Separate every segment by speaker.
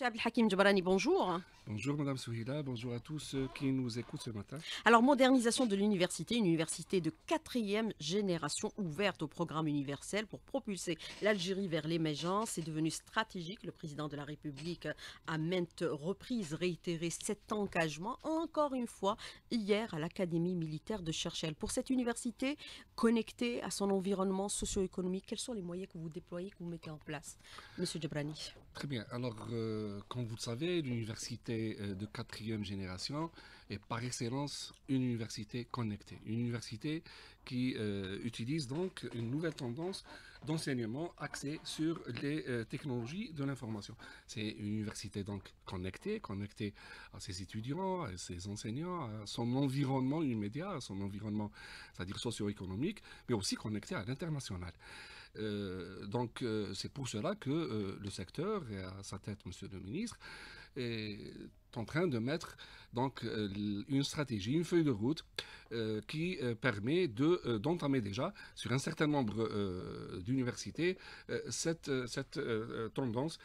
Speaker 1: Monsieur Abdelhakim Djabrani, bonjour.
Speaker 2: Bonjour Madame Souhida, bonjour à tous ceux qui nous écoutent ce matin.
Speaker 1: Alors, modernisation de l'université, une université de quatrième génération ouverte au programme universel pour propulser l'Algérie vers l'émergence. C'est devenu stratégique. Le président de la République a maintes reprises réitéré cet engagement, encore une fois, hier à l'Académie militaire de Cherchel. Pour cette université connectée à son environnement socio-économique, quels sont les moyens que vous déployez, que vous mettez en place Monsieur Djabrani
Speaker 2: Très bien. Alors, euh, comme vous le savez, l'université euh, de quatrième génération est par excellence une université connectée. Une université qui euh, utilise donc une nouvelle tendance d'enseignement axée sur les technologies de l'information. C'est une université donc connectée, connectée à ses étudiants, à ses enseignants, à son environnement immédiat, à son environnement, c'est-à-dire socio-économique, mais aussi connectée à l'international. Euh, donc euh, c'est pour cela que euh, le secteur, et à sa tête, monsieur le ministre, en train de mettre donc euh, une stratégie, une feuille de route euh, qui euh, permet de d'entamer déjà sur un certain nombre d'universités cette, cette tendance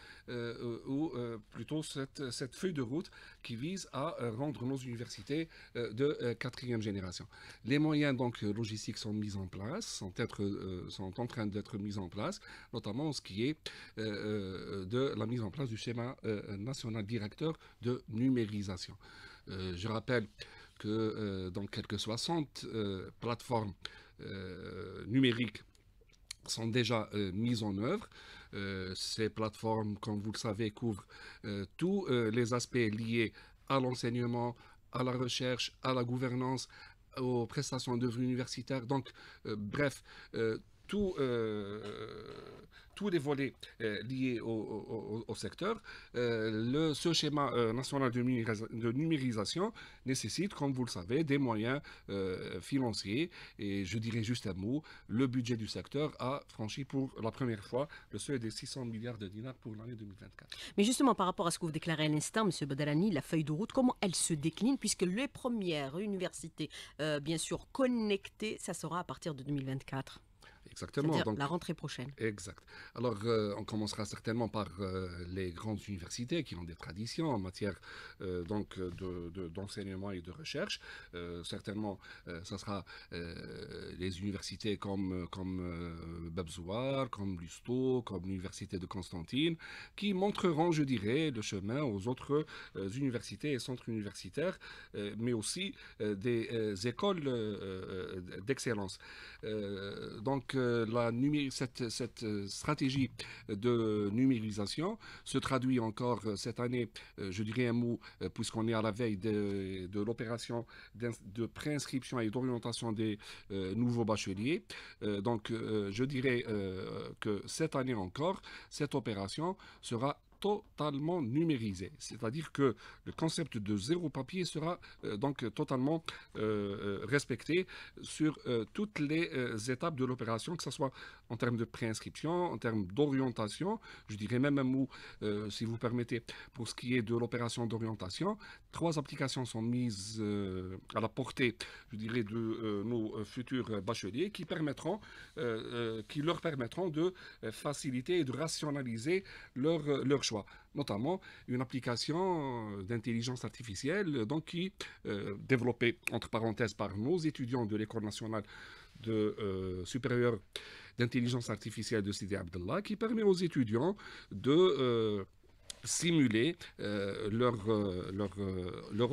Speaker 2: ou plutôt cette, feuille de route qui vise à rendre nos universités de quatrième génération. Les moyens donc logistiques sont mis en place, sont, être, sont en train d'être mis en place, notamment en ce qui est de la mise en place du schéma national directeur de numérisation. Euh, je rappelle que euh, dans quelques 60 euh, plateformes numériques sont déjà mises en œuvre. ces plateformes, comme vous le savez, couvrent tous les aspects liés à l'enseignement, à la recherche, à la gouvernance, aux prestations d'œuvres universitaires. Donc, bref, tout, euh, tous les volets euh, liés au, secteur. Euh, le, ce schéma national de, numérisation nécessite, comme vous le savez, des moyens financiers. Et je dirais juste un mot, le budget du secteur a franchi pour la première fois le seuil des 600 milliards de dinars pour l'année 2024.
Speaker 1: Mais justement, par rapport à ce que vous déclarez à l'instant, M. Badalani, la feuille de route, comment elle se décline Puisque les premières universités, bien sûr, connectées, ça sera à partir de 2024.
Speaker 2: Exactement. Donc, la rentrée prochaine. Exact. Alors, euh, on commencera certainement par euh, les grandes universités qui ont des traditions en matière euh, donc d'enseignement de, d'enseignement et de recherche. certainement, ça sera les universités comme comme Babzouar, comme Lusto, comme l'université de Constantine, qui montreront, je dirais, le chemin aux autres universités et centres universitaires, mais aussi des écoles d'excellence. donc euh, la cette, cette euh, stratégie de numérisation se traduit encore euh, cette année, je dirais un mot, puisqu'on est à la veille de, de l'opération de préinscription et d'orientation des nouveaux bacheliers. donc, je dirais que cette année encore, cette opération sera totalement numérisé. C'est-à-dire que le concept de zéro papier sera euh, donc totalement euh, euh, respecté sur toutes les étapes de l'opération, que ce soit en termes de préinscription, en termes d'orientation, je dirais même un mot, si vous permettez, pour ce qui est de l'opération d'orientation. Trois applications sont mises à la portée, je dirais, de nos futurs bacheliers qui permettront, qui leur permettront de faciliter et de rationaliser leur, leur choix notamment une application euh, d'intelligence artificielle euh, donc, qui, euh, développée entre parenthèses par nos étudiants de l'École nationale de, supérieure d'intelligence artificielle de Sidi Abdallah, qui permet aux étudiants de... simuler leur,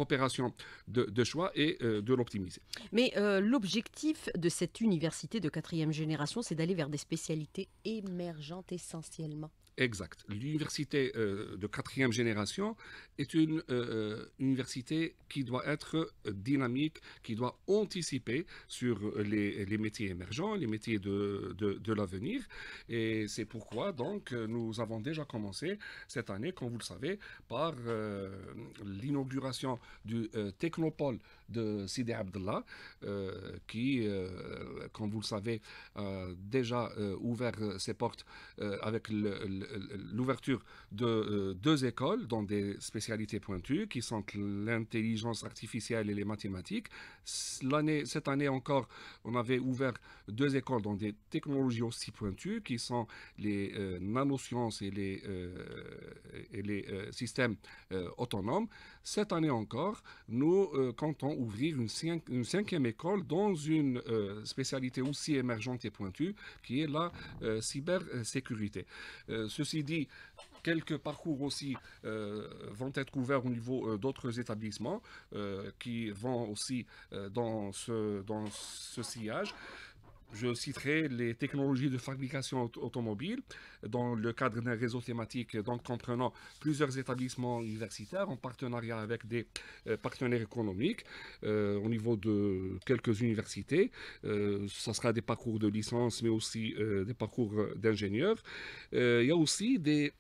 Speaker 2: opération de choix et de l'optimiser.
Speaker 1: Mais l'objectif de cette université de quatrième génération, c'est d'aller vers des spécialités émergentes essentiellement.
Speaker 2: Exact. L'université euh, de quatrième génération est une euh, euh, université qui doit être dynamique, qui doit anticiper sur les, métiers émergents, les métiers de, l'avenir. Et c'est pourquoi, donc, nous avons déjà commencé cette année, comme vous le savez, par l'inauguration du technopole de Sidi Abdallah, qui, comme vous le savez, a déjà ouvert ses portes avec le l'ouverture de euh, deux écoles dans des spécialités pointues qui sont l'intelligence artificielle et les mathématiques. cette année encore, on avait ouvert deux écoles dans des technologies aussi pointues qui sont les euh, nanosciences et les, euh, les systèmes autonomes. Cette année encore, nous comptons ouvrir une, cinquième école dans une spécialité aussi émergente et pointue qui est la cybersécurité ceci dit, quelques parcours aussi euh, vont être couverts au niveau euh, d'autres établissements euh, qui vont aussi dans, ce, dans ce sillage je citerai les technologies de fabrication automobile dans le cadre d'un réseau thématique donc comprenant plusieurs établissements universitaires en partenariat avec des euh, partenaires économiques euh, au niveau de quelques universités. Euh, ça sera des parcours de licence mais aussi des parcours d'ingénieurs. il y a aussi des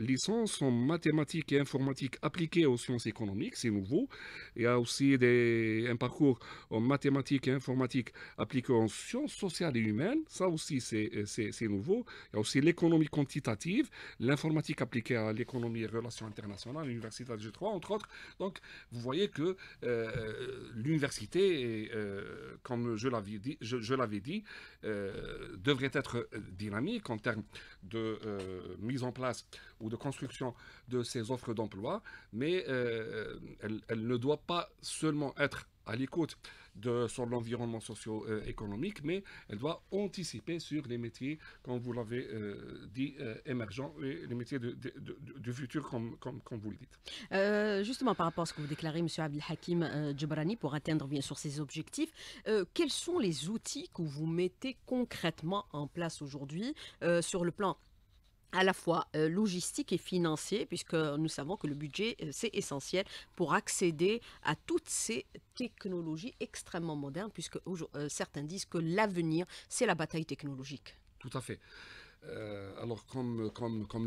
Speaker 2: licences en mathématiques et informatiques appliquées aux sciences économiques, c'est nouveau. Il y a aussi des, un parcours en mathématiques et informatiques appliquées aux sciences sociale et humaine, ça aussi euh, c'est nouveau. Il y a aussi l'économie quantitative, l'informatique appliquée à l'économie et relations internationales, l'université de G3, entre autres. Donc vous voyez que euh, euh, l'université, comme je l'avais dit, je, dit devrait être dynamique en termes de mise en place ou de construction de ses offres d'emploi, mais elle, elle ne doit pas seulement être à l'écoute de son environnement socio-économique, mais elle doit anticiper sur les métiers, comme vous l'avez euh, dit, euh, émergents et les métiers du futur, comme, vous le dites.
Speaker 1: Euh, justement, par rapport à ce que vous déclarez, M. Abdelhakim Djibrani, pour atteindre bien sûr ces objectifs, quels sont les outils que vous mettez concrètement en place aujourd'hui sur le plan à la fois euh, logistique et financier, puisque nous savons que le budget, euh, c'est essentiel pour accéder à toutes ces technologies extrêmement modernes, puisque euh, certains disent que l'avenir, c'est la bataille technologique.
Speaker 2: Tout à fait. Euh, alors, comme,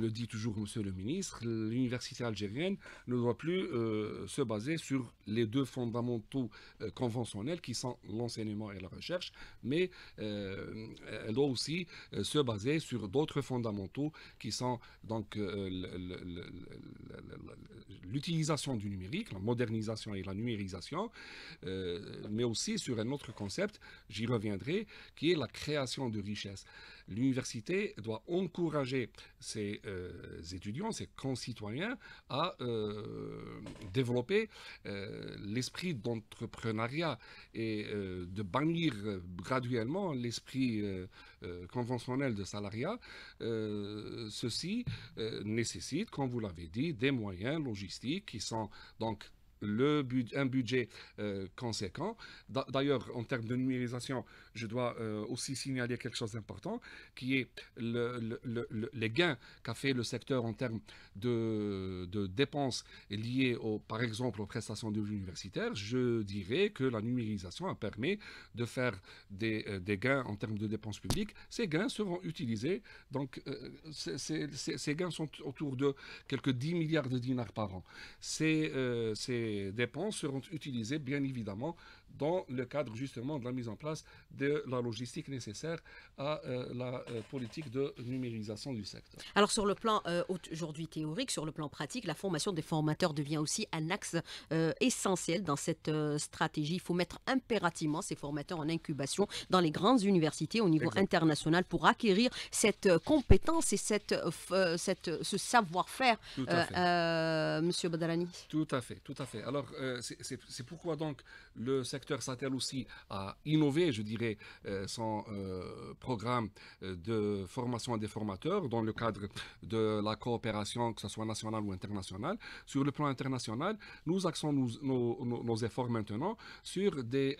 Speaker 2: le dit toujours Monsieur le ministre, l'université algérienne ne doit plus euh, se baser sur les deux fondamentaux euh, conventionnels qui sont l'enseignement et la recherche, mais elle doit aussi se baser sur d'autres fondamentaux qui sont donc l'utilisation du numérique, la modernisation et la numérisation, mais aussi sur un autre concept, j'y reviendrai, qui est la création de richesses l'université doit encourager ses euh, étudiants, ses concitoyens à euh, développer euh, l'esprit d'entrepreneuriat et de bannir graduellement l'esprit conventionnel de salariat. ceci nécessite, comme vous l'avez dit, des moyens logistiques qui sont donc le un budget euh, conséquent. D'ailleurs, en termes de numérisation, je dois euh, aussi signaler quelque chose d'important, qui est les gains qu'a fait le secteur en termes de, dépenses liées, par exemple, aux prestations de universitaires. Je dirais que la numérisation a permis de faire euh, des, gains en termes de dépenses publiques. Ces gains seront utilisés, donc ces gains sont autour de quelques 10 milliards de dinars par an. C'est les dépenses seront utilisées bien évidemment dans le cadre justement de la mise en place de la logistique nécessaire à euh, la euh, politique de numérisation du secteur.
Speaker 1: Alors sur le plan euh, aujourd'hui théorique, sur le plan pratique, la formation des formateurs devient aussi un axe essentiel dans cette stratégie. Il faut mettre impérativement ces formateurs en incubation dans les grandes universités au niveau international pour acquérir cette compétence et cette, ce savoir-faire,
Speaker 2: Monsieur Badalani. Tout à fait, tout à fait. Alors c'est pourquoi donc le secteur s'attelle aussi à innover, je dirais, euh, son euh, programme euh, de formation des formateurs dans le cadre de la coopération, que ce soit nationale ou internationale. Sur le plan international, nous axons nos, efforts maintenant sur des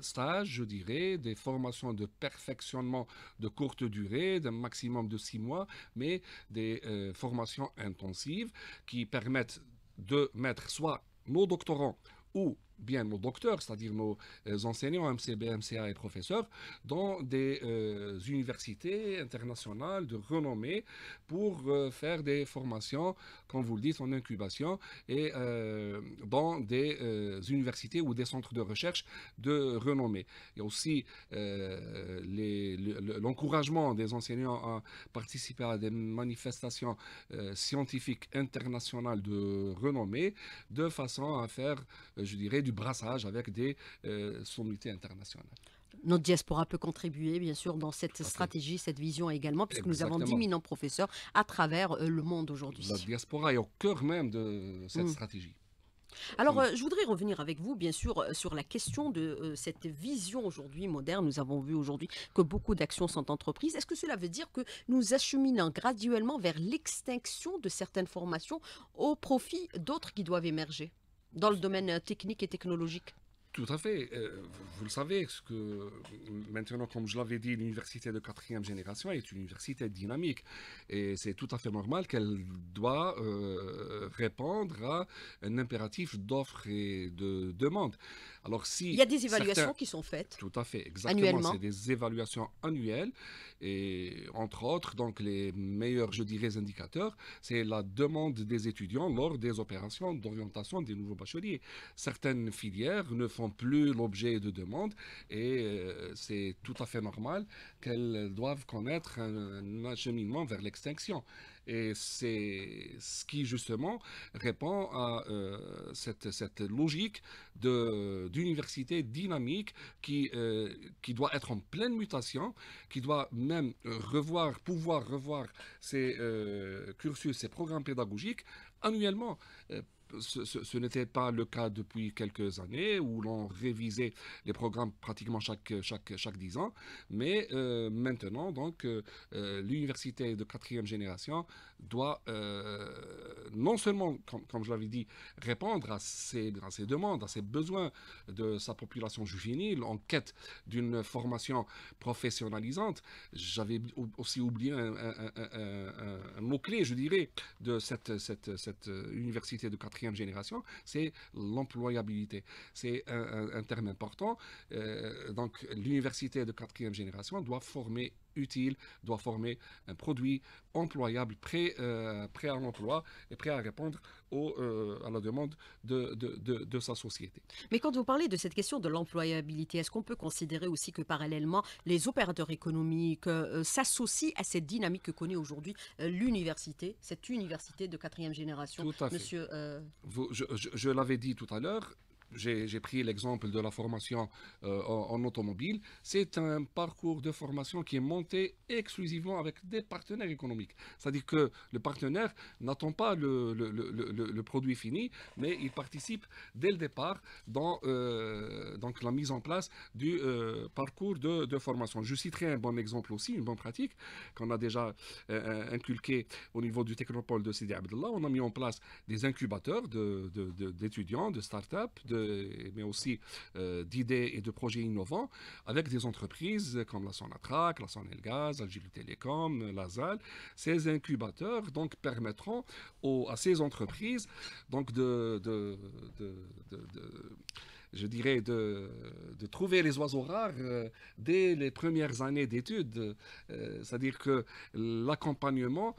Speaker 2: stages, je dirais, des formations de perfectionnement de courte durée, d'un maximum de six mois, mais des formations intensives qui permettent de mettre soit nos doctorants ou bien nos docteurs, c'est-à-dire nos euh, enseignants, MCB, MCA et professeurs, dans des euh, universités internationales de renommée pour euh, faire des formations, comme vous le dites, en incubation et dans des universités ou des centres de recherche de renommée. Il y a aussi l'encouragement des enseignants à participer à des manifestations scientifiques internationales de renommée de façon à faire, je dirais, du brassage avec des euh, sommités internationales.
Speaker 1: Notre diaspora peut contribuer, bien sûr, dans cette stratégie, cette vision également, puisque nous avons 000 professeurs à travers euh, le monde aujourd'hui. La
Speaker 2: diaspora est au cœur même de cette mm. stratégie.
Speaker 1: Alors, mm. euh, je voudrais revenir avec vous, bien sûr, sur la question de cette vision aujourd'hui moderne. Nous avons vu aujourd'hui que beaucoup d'actions sont entreprises. Est-ce que cela veut dire que nous acheminons graduellement vers l'extinction de certaines formations au profit d'autres qui doivent émerger dans le domaine euh, technique et technologique
Speaker 2: tout à fait. Euh, vous le savez, ce que maintenant, comme je l'avais dit, l'université de quatrième génération est une université dynamique. Et c'est tout à fait normal qu'elle doit euh, répondre à un impératif d'offre et de demande. Alors, si Il y a des évaluations qui sont faites. Tout à fait, exactement. C'est des évaluations annuelles. Et entre autres, donc les meilleurs, je dirais, indicateurs, c'est la demande des étudiants lors des opérations d'orientation des nouveaux bacheliers. Certaines filières ne font plus l'objet de demandes et euh, c'est tout à fait normal qu'elles doivent connaître un, acheminement vers l'extinction. Et c'est ce qui, justement, répond à euh, cette, cette logique de, d'université dynamique qui, euh, qui doit être en pleine mutation, qui doit même euh, revoir, pouvoir revoir ses euh, cursus, ses programmes pédagogiques annuellement ce, n'était pas le cas depuis quelques années où l'on révisait les programmes pratiquement chaque chaque chaque dix ans, mais euh, maintenant donc euh, euh, l'université de quatrième génération doit non seulement comme, je l'avais dit répondre à ses demandes, à ses besoins de sa population juvénile en quête d'une formation professionnalisante. J'avais aussi oublié un, un mot clé, je dirais, de cette cette cette université de quatrième génération, c'est l'employabilité. C'est un, terme important. Euh, donc l'université de quatrième génération doit former utile, doit former un produit employable, prêt, euh, prêt à l'emploi et prêt à répondre au, euh, à la demande de, de, sa société.
Speaker 1: Mais quand vous parlez de cette question de l'employabilité, est-ce qu'on peut considérer aussi que parallèlement, les opérateurs économiques euh, s'associent à cette dynamique que connaît aujourd'hui l'université, cette université de quatrième génération
Speaker 2: je l'avais dit tout à l'heure, j'ai pris l'exemple de la formation euh, en, automobile, c'est un parcours de formation qui est monté exclusivement avec des partenaires économiques. C'est-à-dire que le partenaire n'attend pas le, produit fini, mais il participe dès le départ dans euh, donc la mise en place du euh, parcours de, formation. Je citerai un bon exemple aussi, une bonne pratique qu'on a déjà inculqué au niveau du Technopole de Sidi Abdallah. On a mis en place des incubateurs d'étudiants, de, de start-up, de euh, mais aussi euh, d'idées et de projets innovants avec des entreprises comme la Sonatrach, la Sonelgaz, Algérie Télécom, l'Azal. Ces incubateurs donc permettront à ces entreprises donc de je dirais, de, trouver les oiseaux rares euh, dès les premières années d'études. Euh, c'est-à-dire que l'accompagnement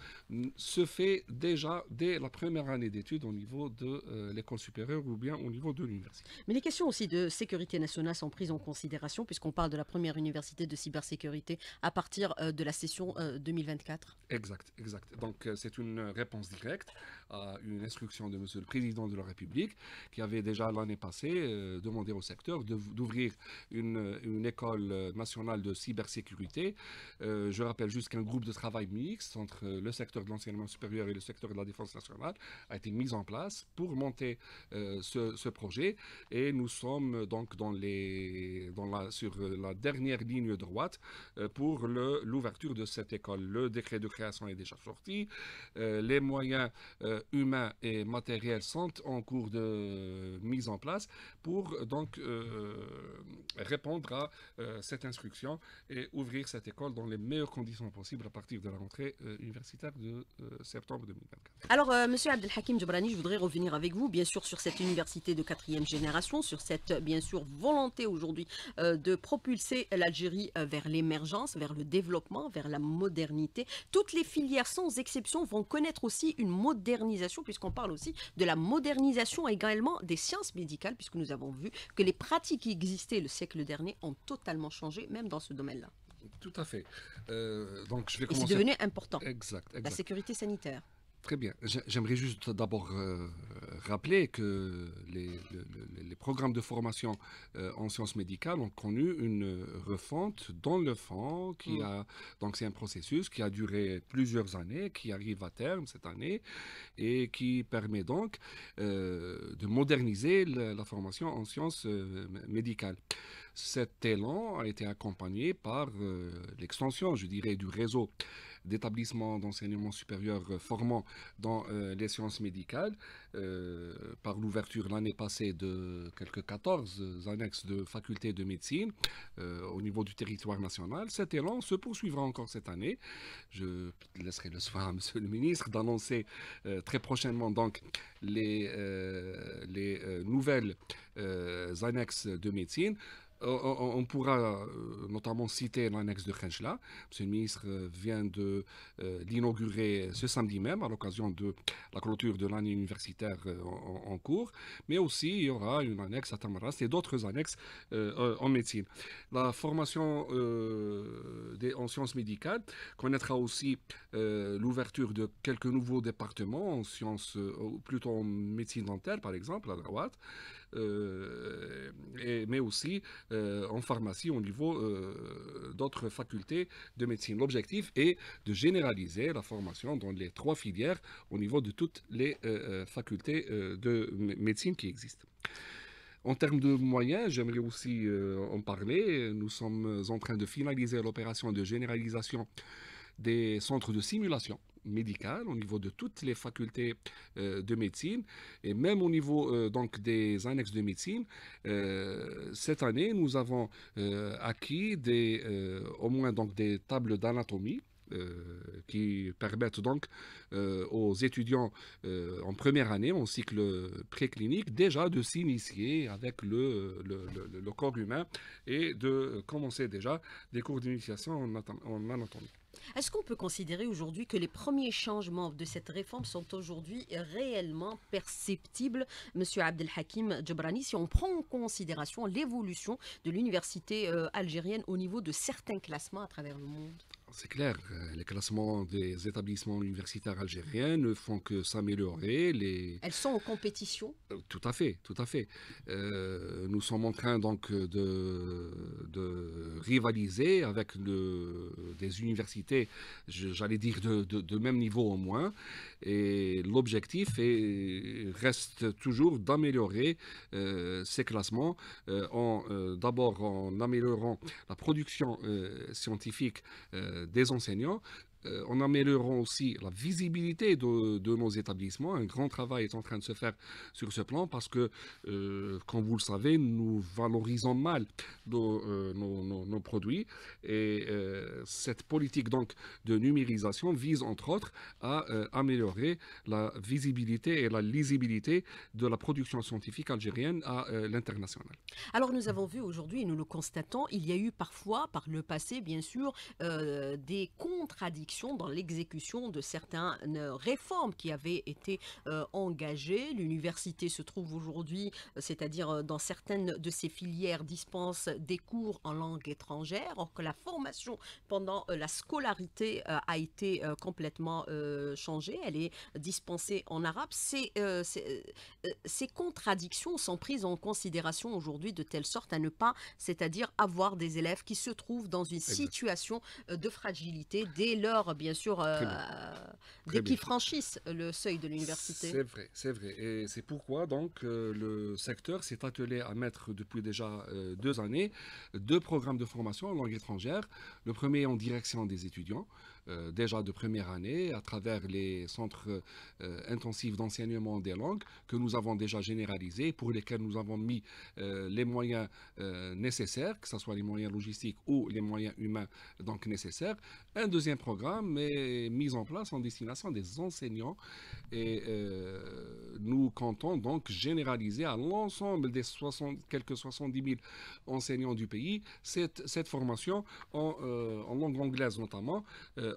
Speaker 2: se fait déjà dès la première année d'études au niveau de euh, l'école supérieure ou bien au niveau de l'université.
Speaker 1: Mais les questions aussi de sécurité nationale sont prises en considération puisqu'on parle de la première université de cybersécurité à partir de la session 2024
Speaker 2: Exact, exact. Donc c'est une réponse directe à une instruction de M. le Président de la République qui avait déjà l'année passée demander au secteur d'ouvrir une, école euh, nationale de cybersécurité. Euh, je rappelle juste qu'un groupe de travail mixte entre euh, le secteur de l'enseignement supérieur et le secteur de la défense nationale a été mis en place pour monter ce, projet. Et nous sommes donc dans les, dans la, sur la dernière ligne droite pour l'ouverture de cette école. Le décret de création est déjà sorti. les moyens humains et matériels sont en cours de mise en place pour donc euh, répondre à euh, cette instruction et ouvrir cette école dans les meilleures conditions possibles à partir de la rentrée euh, universitaire de septembre 2024.
Speaker 1: Alors, Monsieur Abdelhakim Djabrani, je voudrais revenir avec vous, bien sûr, sur cette université de quatrième génération, sur cette, bien sûr, volonté aujourd'hui de propulser l'Algérie vers l'émergence, vers le développement, vers la modernité. Toutes les filières, sans exception, vont connaître aussi une modernisation, puisqu'on parle aussi de la modernisation également des sciences médicales, puisque nous avons vu que les pratiques qui existaient le siècle dernier ont totalement changé, même dans ce domaine-là.
Speaker 2: Tout à fait. Euh, donc je vais commencer... C'est devenu important. exact. La
Speaker 1: sécurité sanitaire.
Speaker 2: Très bien. J'aimerais juste d'abord euh, rappeler que les, programmes de formation euh, en sciences médicales ont connu une refonte dans le fond, qui mm. a donc c'est un processus qui a duré plusieurs années, qui arrive à terme cette année et qui permet donc euh, de moderniser la, formation en sciences médicales cet élan a été accompagné par l'extension, je dirais, du réseau d'établissements d'enseignement supérieur euh, formant dans euh, les sciences médicales, euh, par l'ouverture l'année passée de quelques 14 annexes de facultés de médecine au niveau du territoire national. Cet élan se poursuivra encore cette année. Je laisserai le soir à Monsieur le Ministre d'annoncer très prochainement donc les, les nouvelles annexes de médecine. Euh, on, pourra euh, notamment citer l'annexe de Khenchla. Monsieur le ministre euh, vient de l'inaugurer ce samedi même à l'occasion de la clôture de l'année universitaire en, cours. Mais aussi, il y aura une annexe à Tamaras et d'autres annexes en médecine. La formation en sciences médicales connaîtra aussi l'ouverture de quelques nouveaux départements en sciences, plutôt en médecine dentaire par exemple, à droite. Euh, mais aussi euh, en pharmacie au niveau euh, d'autres facultés de médecine. L'objectif est de généraliser la formation dans les trois filières au niveau de toutes les facultés de médecine qui existent. En termes de moyens, j'aimerais aussi en parler. Nous sommes en train de finaliser l'opération de généralisation des centres de simulation médical au niveau de toutes les facultés euh, de médecine et même au niveau euh, donc des annexes de médecine. Euh, cette année, nous avons acquis des, au moins donc des tables d'anatomie. qui permettent donc aux étudiants en première année, en cycle préclinique, déjà de s'initier avec le, le, corps humain et de commencer déjà des cours d'initiation en, en anatomie.
Speaker 1: Est-ce qu'on peut considérer aujourd'hui que les premiers changements de cette réforme sont aujourd'hui réellement perceptibles, Monsieur Abdelhakim Djebrani, si on prend en considération l'évolution de l'université euh, algérienne au niveau de certains classements à travers le monde
Speaker 2: c'est clair, euh, les classements des établissements universitaires algériens ne font que s'améliorer.
Speaker 1: Elles sont en compétition euh,
Speaker 2: Tout à fait, tout à fait. Euh, nous sommes en train donc de, rivaliser avec des universités, j'allais dire de, même niveau au moins. Et l'objectif reste toujours d'améliorer ces classements, en d'abord en améliorant la production scientifique des enseignants euh, en améliorant aussi la visibilité de, nos établissements. Un grand travail est en train de se faire sur ce plan parce que, euh, comme vous le savez, nous valorisons mal nos, euh, produits et cette politique donc de numérisation vise entre autres à améliorer la visibilité et la lisibilité de la production scientifique algérienne à l'international.
Speaker 1: Alors nous avons vu aujourd'hui, nous le constatons, il y a eu parfois, par le passé bien sûr, des contradictions dans l'exécution de certaines réformes qui avaient été euh, engagées. L'université se trouve aujourd'hui, euh, c'est-à-dire euh, dans certaines de ses filières, dispense des cours en langue étrangère, alors que la formation pendant la scolarité a été complètement changée. Elle est dispensée en arabe. Ces, ces, contradictions sont prises en considération aujourd'hui de telle sorte à ne pas, c'est-à-dire avoir des élèves qui se trouvent dans une situation de fragilité dès leur bien sûr, euh, euh dès qu'ils franchissent le seuil de l'université. C'est
Speaker 2: vrai, c'est vrai. Et c'est pourquoi donc euh, le secteur s'est attelé à mettre depuis déjà euh, deux années deux programmes de formation en langue étrangère. Le premier en direction des étudiants, euh, déjà de première année à travers les centres euh, intensifs d'enseignement des langues que nous avons déjà généralisés, pour lesquels nous avons mis euh, les moyens nécessaires, que ce soit les moyens logistiques ou les moyens humains donc nécessaires. Un deuxième programme est mis en place en destination des enseignants et nous comptons donc généraliser à l'ensemble des quelques 70 000 enseignants du pays cette, cette formation en, langue anglaise notamment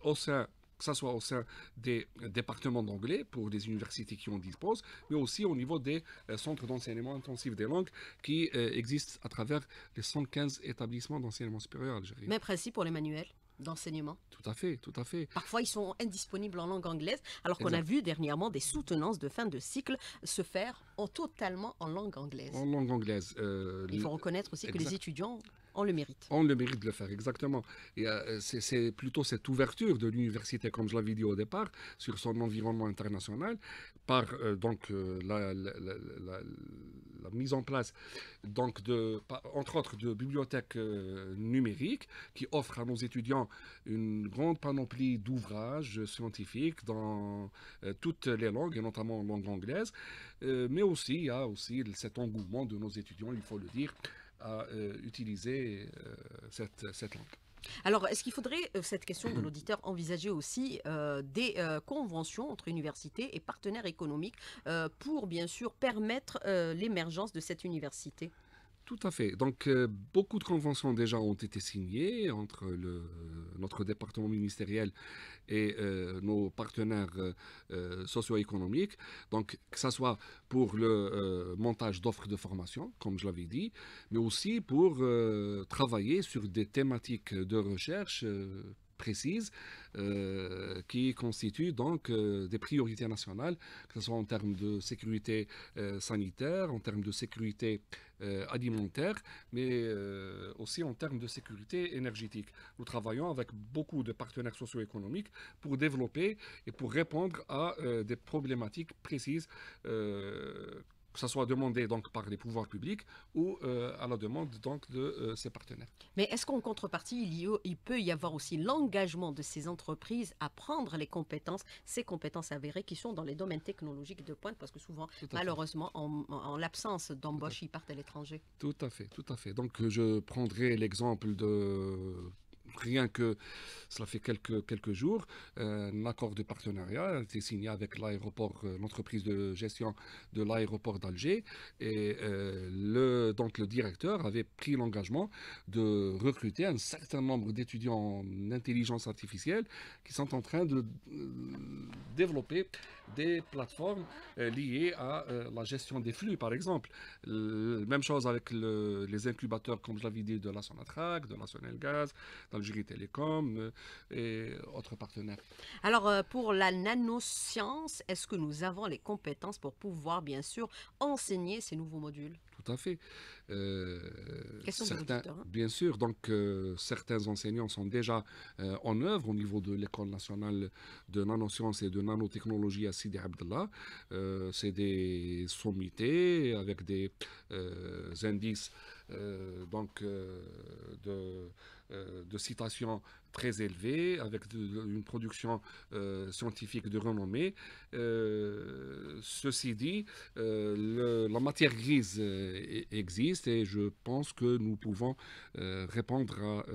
Speaker 2: au sein que ce soit au sein des départements d'anglais pour les universités qui en disposent, mais aussi au niveau des euh, centres d'enseignement intensif des langues qui euh, existent à travers les 115 établissements d'enseignement supérieur algérien. Même
Speaker 1: principe pour les manuels d'enseignement.
Speaker 2: Tout à fait, tout à fait.
Speaker 1: Parfois, ils sont indisponibles en langue anglaise, alors qu'on a vu dernièrement des soutenances de fin de cycle se faire en, totalement en langue anglaise. En
Speaker 2: langue anglaise. Euh, Il faut reconnaître aussi que les étudiants on le mérite. On le mérite de le faire, exactement. Et euh, c'est plutôt cette ouverture de l'université, comme je l'avais dit au départ, sur son environnement international, par euh, donc euh, la, mise en place, donc entre autres, de bibliothèques numériques qui offrent à nos étudiants une grande panoplie d'ouvrages scientifiques dans toutes les langues, et notamment en langue anglaise. mais aussi, il y a aussi cet engouement de nos étudiants, il faut le dire, à euh, utiliser euh, cette, langue.
Speaker 1: Alors, est-ce qu'il faudrait, euh, cette question de l'auditeur, envisager aussi des conventions entre universités et partenaires économiques pour, bien sûr, permettre l'émergence de cette université
Speaker 2: tout à fait. Donc, euh, beaucoup de conventions déjà ont été signées entre euh, notre département ministériel et euh, nos partenaires socio-économiques. Donc, que ce soit pour le montage d'offres de formation, comme je l'avais dit, mais aussi pour travailler sur des thématiques de recherche précises euh, qui constituent donc euh, des priorités nationales, que ce soit en termes de sécurité euh, sanitaire, en termes de sécurité alimentaire, mais aussi en termes de sécurité énergétique. Nous travaillons avec beaucoup de partenaires socio-économiques pour développer et pour répondre à des problématiques précises que ce soit demandé donc par les pouvoirs publics ou euh, à la demande donc de euh, ses partenaires.
Speaker 1: Mais est-ce qu'en contrepartie, il, peut y avoir aussi l'engagement de ces entreprises à prendre les compétences, ces compétences avérées qui sont dans les domaines technologiques de pointe, parce que souvent, malheureusement, en, en l'absence d'embauche, ils partent à l'étranger.
Speaker 2: Tout à fait, tout à fait. Donc je prendrai l'exemple de rien que cela fait quelques, jours, un euh, accord de partenariat a été signé avec l'aéroport, euh, l'entreprise de gestion de l'aéroport d'Alger. Et euh, le, donc le directeur avait pris l'engagement de recruter un certain nombre d'étudiants en intelligence artificielle qui sont en train de développer des plateformes euh, liées à euh, la gestion des flux, par exemple. même chose avec les incubateurs, comme je l'avais dit, de la Sonatrac, de la Gaz, d'Algérie Télécom euh, et autres partenaires.
Speaker 1: Alors, pour la nanoscience, est-ce que nous avons les compétences pour pouvoir, bien sûr, enseigner ces nouveaux modules
Speaker 2: à fait. Euh, certains, hein. Bien sûr, donc euh, certains enseignants sont déjà euh, en œuvre au niveau de l'École nationale de nanosciences et de nanotechnologie à Sidi Abdallah. C'est des sommités avec des indices donc, de, citations très élevés, avec une production scientifique de renommée ceci dit, euh, la matière grise euh, e-, existe et je pense que nous pouvons euh, répondre à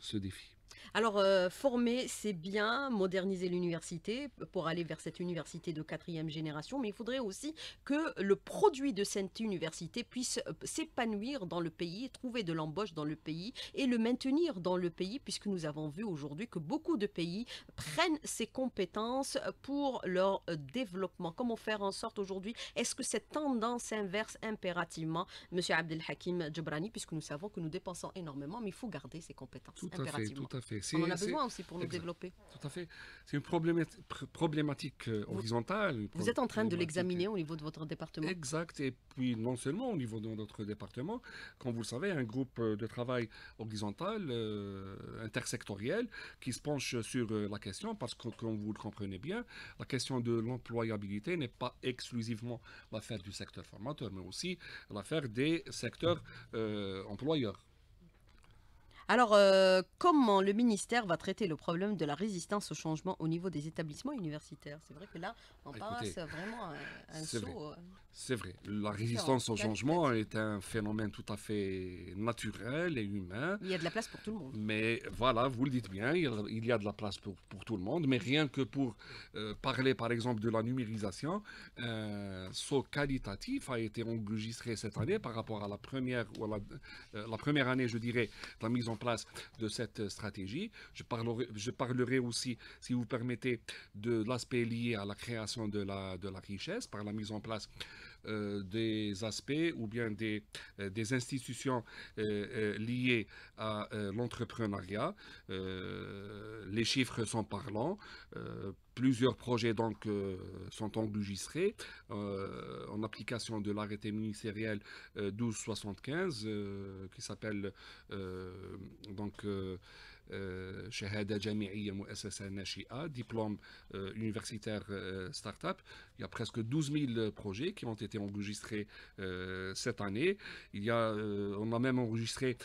Speaker 2: ce défi.
Speaker 1: Alors, euh, former, c'est bien, moderniser l'université euh, pour aller vers cette université de quatrième génération, mais il faudrait aussi que le produit de cette université puisse euh, s'épanouir dans le pays, trouver de l'embauche dans le pays et le maintenir dans le pays, puisque nous avons vu aujourd'hui que beaucoup de pays prennent ces compétences pour leur développement. Comment faire en sorte aujourd'hui Est-ce que cette tendance inverse impérativement, Monsieur Abdelhakim Djibrani, puisque nous savons que nous dépensons énormément, mais il faut garder ces compétences impérativement. On en a besoin aussi pour nous développer.
Speaker 2: Tout à fait. C'est une problématique, euh, horizontale. Vous, êtes en train de l'examiner euh, au niveau de votre département. Exact. Et puis non seulement au niveau de notre département, comme vous le savez, un groupe euh, de travail horizontal, intersectoriel, qui se penche sur la question, parce que comme vous le comprenez bien, la question de l'employabilité n'est pas exclusivement l'affaire du secteur formateur, mais aussi l'affaire des secteurs employeurs.
Speaker 1: Alors, euh, comment le ministère va traiter le problème de la résistance au changement au niveau des établissements universitaires C'est vrai que là, on ah, passe vraiment un, saut. Euh.
Speaker 2: C'est vrai. La résistance au changement est un phénomène tout à fait naturel et humain.
Speaker 1: Il y a de la place pour tout le monde.
Speaker 2: Mais voilà, vous le dites bien, il y a de la place pour, tout le monde. Mais rien que pour euh, parler, par exemple, de la numérisation, euh, saut qualitatif a été enregistré cette année par rapport à la première, ou euh, la, première année, je dirais, de la mise en place de cette stratégie. Je parlerai, je parlerai aussi, si vous permettez, de l'aspect lié à la création de la, de la richesse par la mise en place euh, des aspects ou bien des, euh, des institutions euh, liées à l'entrepreneuriat. les chiffres sont parlants plusieurs projets donc sont enregistrés en application de l'arrêté ministériel 1275 qui s'appelle donc شهاده جامعيه مؤسسه diplôme euh, universitaire euh, startup. Il y a presque 12 000 euh, projets qui ont été enregistrés cette année. Il y a, on a même enregistré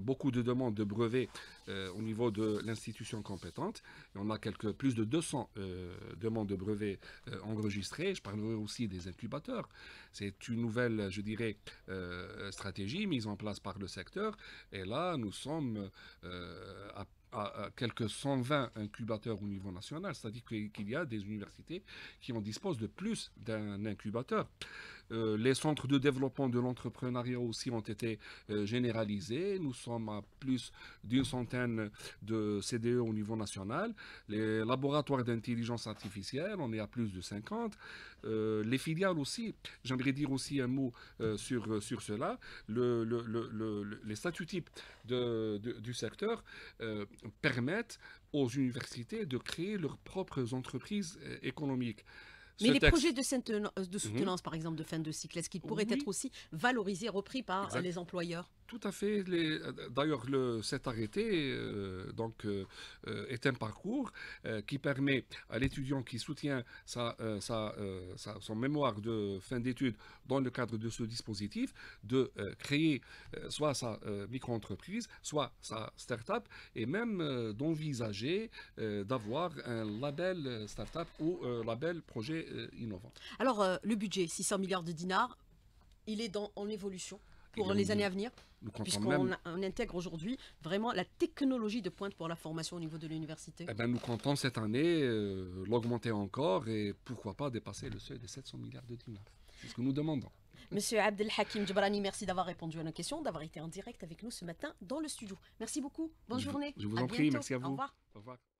Speaker 2: beaucoup de demandes de brevets au niveau de l'institution compétente on a plus de 200 euh, demandes de brevets euh, enregistrées. Je parlerai aussi des incubateurs. C'est une nouvelle, je dirais, euh, stratégie mise en place par le secteur. Et là, nous sommes à à quelques 120 incubateurs au niveau national, c'est-à-dire qu'il y a des universités qui en disposent de plus d'un incubateur. Euh, les centres de développement de l'entrepreneuriat aussi ont été euh, généralisés. Nous sommes à plus d'une centaine de CDE au niveau national. Les laboratoires d'intelligence artificielle, on est à plus de 50. Euh, les filiales aussi, j'aimerais dire aussi un mot sur, sur cela. Le, les statuts types du secteur permettent aux universités de créer leurs propres entreprises économiques. Mais les projets
Speaker 1: de, euh, mhm. soutenance, par exemple, de fin de cycle, est-ce qu'ils pourraient être aussi valorisés, repris par euh, les employeurs
Speaker 2: tout à fait. D'ailleurs, cet arrêté euh, donc, euh, euh, est un parcours qui permet à l'étudiant qui soutient sa, son mémoire de fin d'études dans le cadre de ce dispositif de créer soit sa micro-entreprise, soit sa start-up et même d'envisager d'avoir un label start-up ou label projet innovant.
Speaker 1: Alors, le budget, 600 milliards de dinars, il est en évolution pour les années à venir Puisqu'on intègre aujourd'hui vraiment la technologie de pointe pour la formation au niveau de l'université. Eh ben,
Speaker 2: nous comptons cette année euh, l'augmenter encore et pourquoi pas dépasser le seuil des 700 milliards de dinars. C'est ce que nous demandons.
Speaker 1: Monsieur Abdel Hakim Djibrani, merci d'avoir répondu à nos questions, d'avoir été en direct avec nous ce matin dans le studio. Merci beaucoup. Bonne journée. Je vous en prie. Merci à vous.
Speaker 2: Au revoir.